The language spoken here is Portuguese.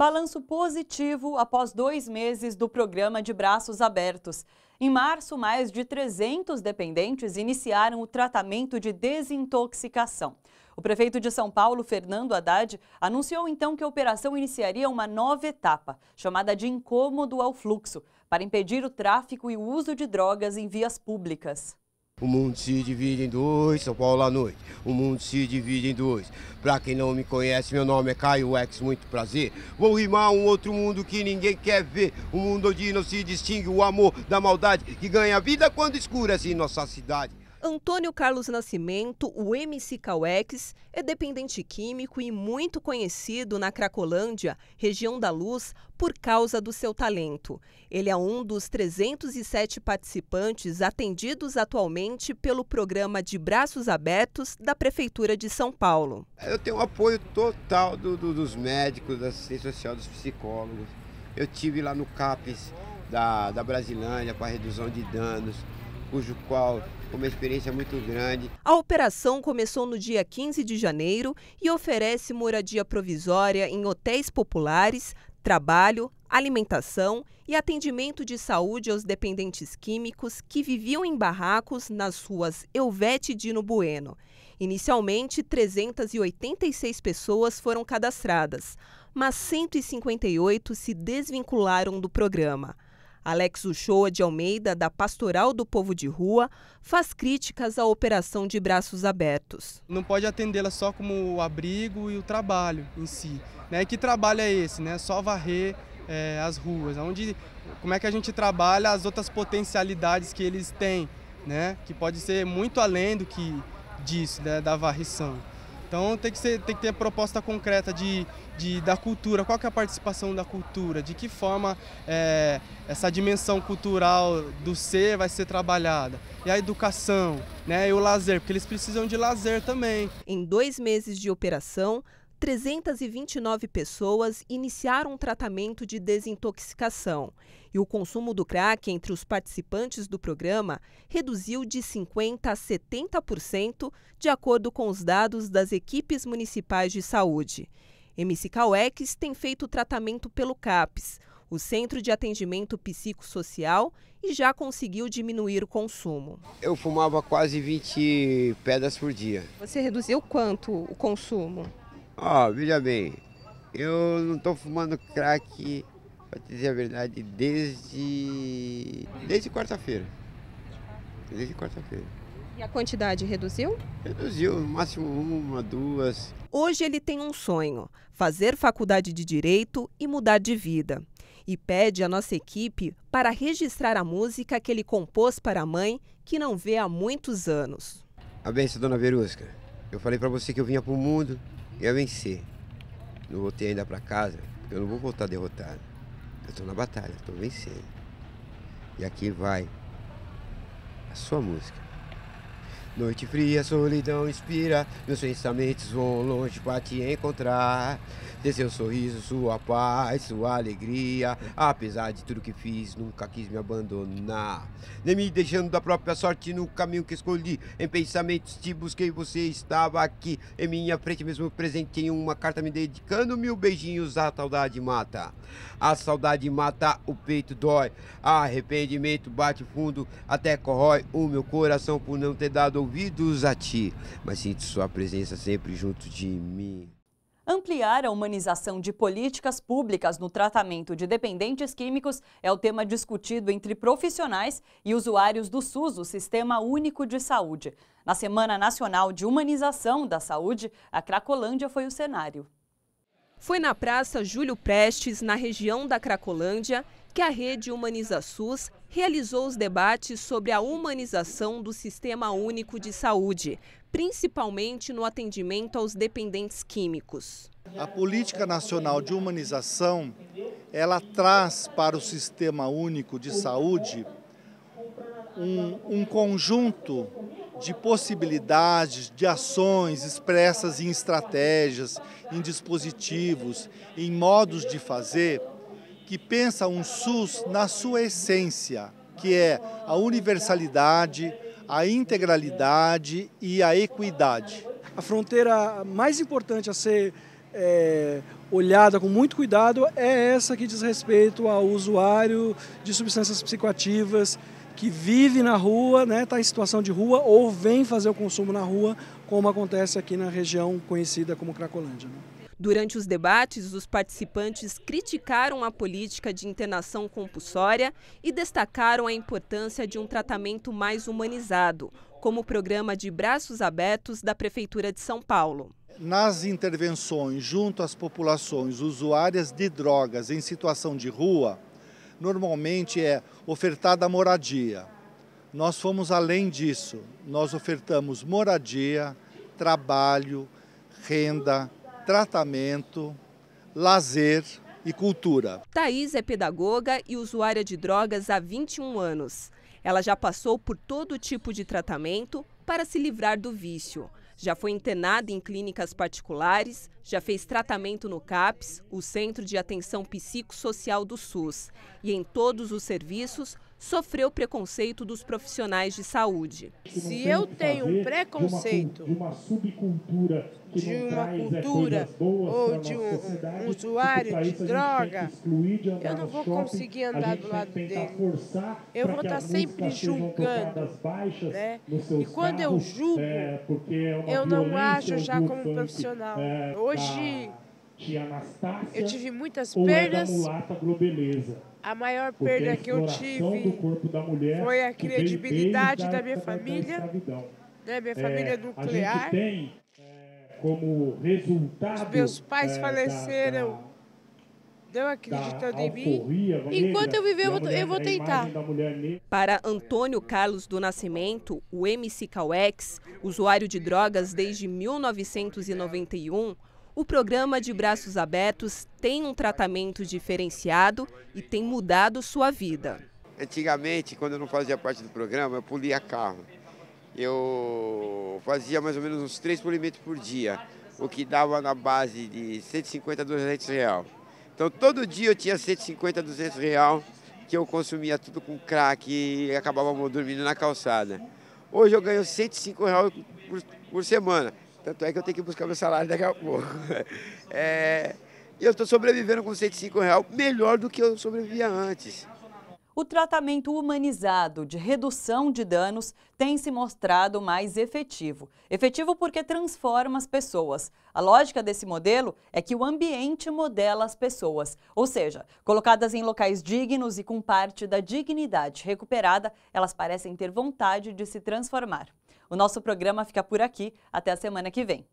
Balanço positivo após dois meses do programa de braços abertos. Em março, mais de 300 dependentes iniciaram o tratamento de desintoxicação. O prefeito de São Paulo, Fernando Haddad, anunciou então que a operação iniciaria uma nova etapa, chamada de incômodo ao fluxo, para impedir o tráfico e o uso de drogas em vias públicas. O mundo se divide em dois, São Paulo à noite. O mundo se divide em dois. Pra quem não me conhece, meu nome é Caio X, muito prazer. Vou rimar um outro mundo que ninguém quer ver. Um mundo onde não se distingue o amor da maldade, que ganha vida quando escurece nossa cidade. Antônio Carlos Nascimento, o MC Cauex, é dependente químico e muito conhecido na Cracolândia, região da Luz, por causa do seu talento. Ele é um dos 307 participantes atendidos atualmente pelo programa de braços abertos da Prefeitura de São Paulo. Eu tenho o apoio total do, do, dos médicos, da assistência social, dos psicólogos. Eu tive lá no CAPES da, da Brasilândia para redução de danos, cujo qual uma experiência muito grande. A operação começou no dia 15 de janeiro e oferece moradia provisória em hotéis populares, trabalho, alimentação e atendimento de saúde aos dependentes químicos que viviam em barracos nas ruas Elvete Dino Bueno. Inicialmente, 386 pessoas foram cadastradas, mas 158 se desvincularam do programa. Alex Uchoa de Almeida, da Pastoral do Povo de Rua, faz críticas à operação de braços abertos. Não pode atendê-la só como o abrigo e o trabalho em si. Né? E que trabalho é esse? Né? Só varrer é, as ruas? Onde, como é que a gente trabalha as outras potencialidades que eles têm? Né? Que pode ser muito além do que disso, né? da varrição. Então tem que, ser, tem que ter a proposta concreta de, de, da cultura, qual que é a participação da cultura, de que forma é, essa dimensão cultural do ser vai ser trabalhada. E a educação né, e o lazer, porque eles precisam de lazer também. Em dois meses de operação, 329 pessoas iniciaram um tratamento de desintoxicação e o consumo do crack entre os participantes do programa reduziu de 50% a 70%, de acordo com os dados das equipes municipais de saúde. MC Cauex tem feito tratamento pelo CAPS, o Centro de Atendimento Psicossocial, e já conseguiu diminuir o consumo. Eu fumava quase 20 pedras por dia. Você reduziu quanto o consumo? Ó, oh, veja bem, eu não tô fumando crack, pra dizer a verdade, desde. desde quarta-feira. Desde quarta-feira. E a quantidade reduziu? Reduziu, no máximo uma, duas. Hoje ele tem um sonho: fazer faculdade de direito e mudar de vida. E pede à nossa equipe para registrar a música que ele compôs para a mãe, que não vê há muitos anos. A benção, dona Verusca. Eu falei para você que eu vinha para o mundo, eu vencer, não voltei ainda para casa, eu não vou voltar derrotado. Eu estou na batalha, estou vencendo. E aqui vai a sua música. Noite fria, solidão inspira, meus pensamentos vão longe para te encontrar. Dê seu sorriso, sua paz, sua alegria. Apesar de tudo que fiz, nunca quis me abandonar. Nem me deixando da própria sorte no caminho que escolhi. Em pensamentos te busquei, você estava aqui. Em minha frente, mesmo presente em uma carta, me dedicando mil beijinhos. A saudade mata. A saudade mata, o peito dói. Arrependimento bate fundo, até corrói o meu coração por não ter dado ouvidos a ti. Mas sinto sua presença sempre junto de mim. Ampliar a humanização de políticas públicas no tratamento de dependentes químicos é o tema discutido entre profissionais e usuários do SUS, o Sistema Único de Saúde. Na Semana Nacional de Humanização da Saúde, a Cracolândia foi o cenário. Foi na Praça Júlio Prestes, na região da Cracolândia, que a rede Humaniza SUS realizou os debates sobre a humanização do Sistema Único de Saúde, principalmente no atendimento aos dependentes químicos. A política nacional de humanização, ela traz para o sistema único de saúde um, um conjunto de possibilidades, de ações expressas em estratégias, em dispositivos, em modos de fazer, que pensa um SUS na sua essência, que é a universalidade, a integralidade e a equidade. A fronteira mais importante a ser é, olhada com muito cuidado é essa que diz respeito ao usuário de substâncias psicoativas que vive na rua, está né, tá em situação de rua ou vem fazer o consumo na rua, como acontece aqui na região conhecida como Cracolândia. Né? Durante os debates, os participantes criticaram a política de internação compulsória e destacaram a importância de um tratamento mais humanizado, como o programa de braços abertos da Prefeitura de São Paulo. Nas intervenções junto às populações usuárias de drogas em situação de rua, normalmente é ofertada moradia. Nós fomos além disso, nós ofertamos moradia, trabalho, renda, tratamento, lazer e cultura. Thaís é pedagoga e usuária de drogas há 21 anos. Ela já passou por todo tipo de tratamento para se livrar do vício. Já foi internada em clínicas particulares, já fez tratamento no CAPS, o Centro de Atenção Psicossocial do SUS, e em todos os serviços sofreu preconceito dos profissionais de saúde. Se eu tenho um preconceito uma subcultura de uma é, cultura ou de um, usuário de droga, eu não vou conseguir andar do lado dele. Eu vou estar tá sempre julgando. Né? E quando eu julgo, é, é eu não acho já como profissional. Hoje, eu tive muitas perdas. A maior perda que eu tive foi a credibilidade da minha família, né? minha família é, nuclear como resultado. Os meus pais é, faleceram. deu da, acreditando em mim. Enquanto eu viver, eu, eu vou tentar. Para Antônio Carlos do Nascimento, o MC Cauex, usuário de drogas desde 1991, o programa de braços abertos tem um tratamento diferenciado e tem mudado sua vida. Antigamente, quando eu não fazia parte do programa, eu polia carro eu fazia mais ou menos uns três polimentos por dia, o que dava na base de 150 a 200 real. Então todo dia eu tinha 150 a 200 real que eu consumia tudo com crack e acabava dormindo na calçada. Hoje eu ganho 105 reais por, por semana, tanto é que eu tenho que buscar meu salário daqui a pouco. É, eu estou sobrevivendo com 105 reais melhor do que eu sobrevivia antes. O tratamento humanizado de redução de danos tem se mostrado mais efetivo. Efetivo porque transforma as pessoas. A lógica desse modelo é que o ambiente modela as pessoas, ou seja, colocadas em locais dignos e com parte da dignidade recuperada, elas parecem ter vontade de se transformar. O nosso programa fica por aqui. Até a semana que vem.